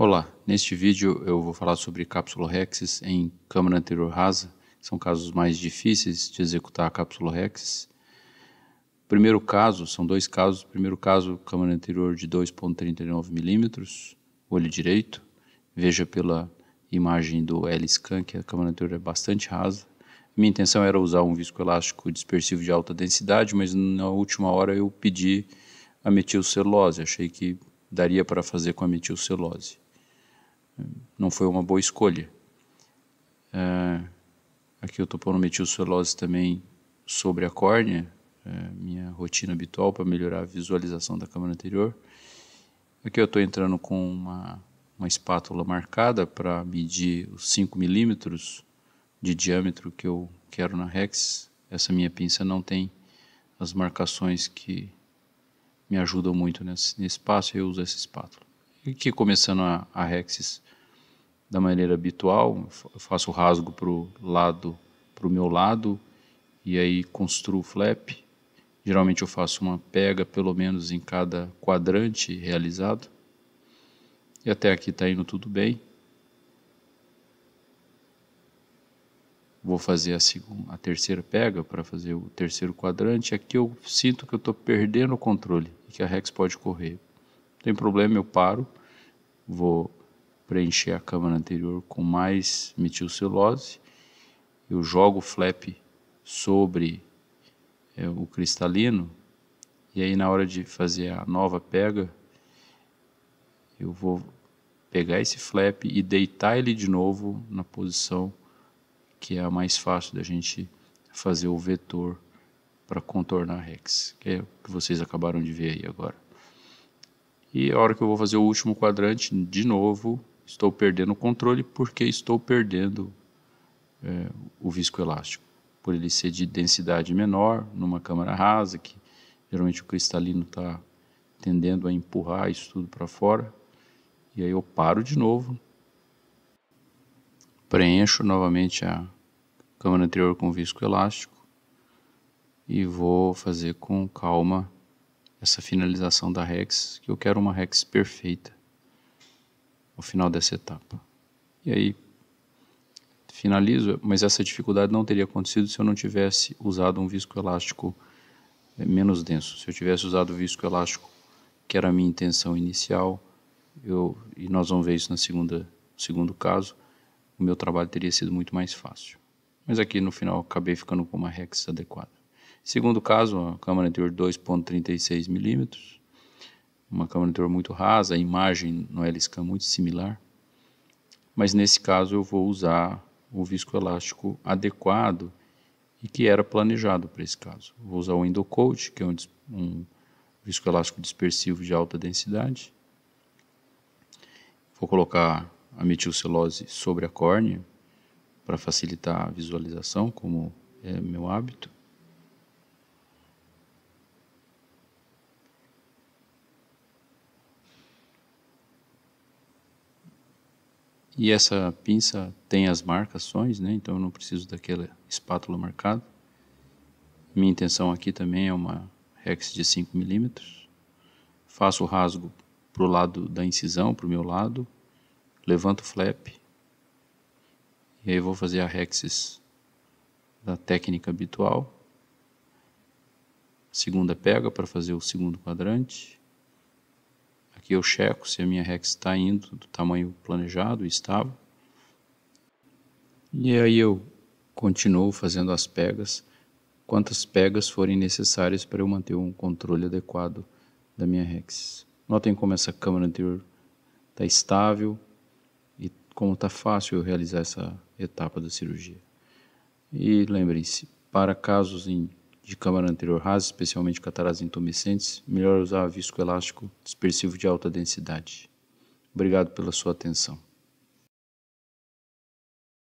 Olá, neste vídeo eu vou falar sobre cápsula rexis em câmara anterior rasa, são casos mais difíceis de executar cápsula rexis. Primeiro caso, são dois casos, primeiro caso, câmara anterior de 2.39 milímetros, olho direito, veja pela imagem do L-Scan que a câmara anterior é bastante rasa. Minha intenção era usar um viscoelástico dispersivo de alta densidade, mas na última hora eu pedi a metilcelose, achei que daria para fazer com a metilcelose não foi uma boa escolha. É, aqui eu estou pondo metilcelose também sobre a córnea, é, minha rotina habitual para melhorar a visualização da câmera anterior. Aqui eu estou entrando com uma, uma espátula marcada para medir os 5 milímetros de diâmetro que eu quero na Rex. Essa minha pinça não tem as marcações que me ajudam muito nesse, nesse espaço e eu uso essa espátula e que começando a, a Rexis da maneira habitual, eu faço o rasgo para o lado, para o meu lado, e aí construo o flap. Geralmente eu faço uma pega pelo menos em cada quadrante realizado. E até aqui está indo tudo bem. Vou fazer a, segunda, a terceira pega para fazer o terceiro quadrante. Aqui eu sinto que eu estou perdendo o controle e que a Rex pode correr tem problema, eu paro, vou preencher a câmara anterior com mais metilcellose, eu jogo o flap sobre é, o cristalino, e aí na hora de fazer a nova pega, eu vou pegar esse flap e deitar ele de novo na posição que é a mais fácil da gente fazer o vetor para contornar a Rex, que é o que vocês acabaram de ver aí agora. E a hora que eu vou fazer o último quadrante, de novo, estou perdendo o controle porque estou perdendo é, o viscoelástico. Por ele ser de densidade menor, numa câmara rasa, que geralmente o cristalino está tendendo a empurrar isso tudo para fora. E aí eu paro de novo, preencho novamente a câmara anterior com viscoelástico e vou fazer com calma essa finalização da Rex, que eu quero uma Rex perfeita ao final dessa etapa. E aí finalizo, mas essa dificuldade não teria acontecido se eu não tivesse usado um viscoelástico é, menos denso. Se eu tivesse usado o viscoelástico, que era a minha intenção inicial, eu, e nós vamos ver isso no segunda, segundo caso, o meu trabalho teria sido muito mais fácil. Mas aqui no final acabei ficando com uma Rex adequada. Segundo caso, uma câmara anterior 2.36 milímetros, uma câmara anterior muito rasa, a imagem no L-Scan muito similar, mas nesse caso eu vou usar o viscoelástico adequado e que era planejado para esse caso. Vou usar o Endocoat, que é um, um viscoelástico dispersivo de alta densidade. Vou colocar a metilcelose sobre a córnea para facilitar a visualização, como é meu hábito. E essa pinça tem as marcações, né? Então eu não preciso daquela espátula marcada. Minha intenção aqui também é uma rex de 5 milímetros. Faço o rasgo para o lado da incisão, para o meu lado. Levanto o flap. E aí vou fazer a rexis da técnica habitual. Segunda pega para fazer o segundo quadrante. Aqui eu checo se a minha REX está indo do tamanho planejado e estava. E aí eu continuo fazendo as pegas, quantas pegas forem necessárias para eu manter um controle adequado da minha REX. Notem como essa câmera anterior está estável e como está fácil eu realizar essa etapa da cirurgia. E lembrem-se, para casos em de câmara anterior rasa, especialmente cataratas intumescentes, melhor usar visco elástico dispersivo de alta densidade. Obrigado pela sua atenção.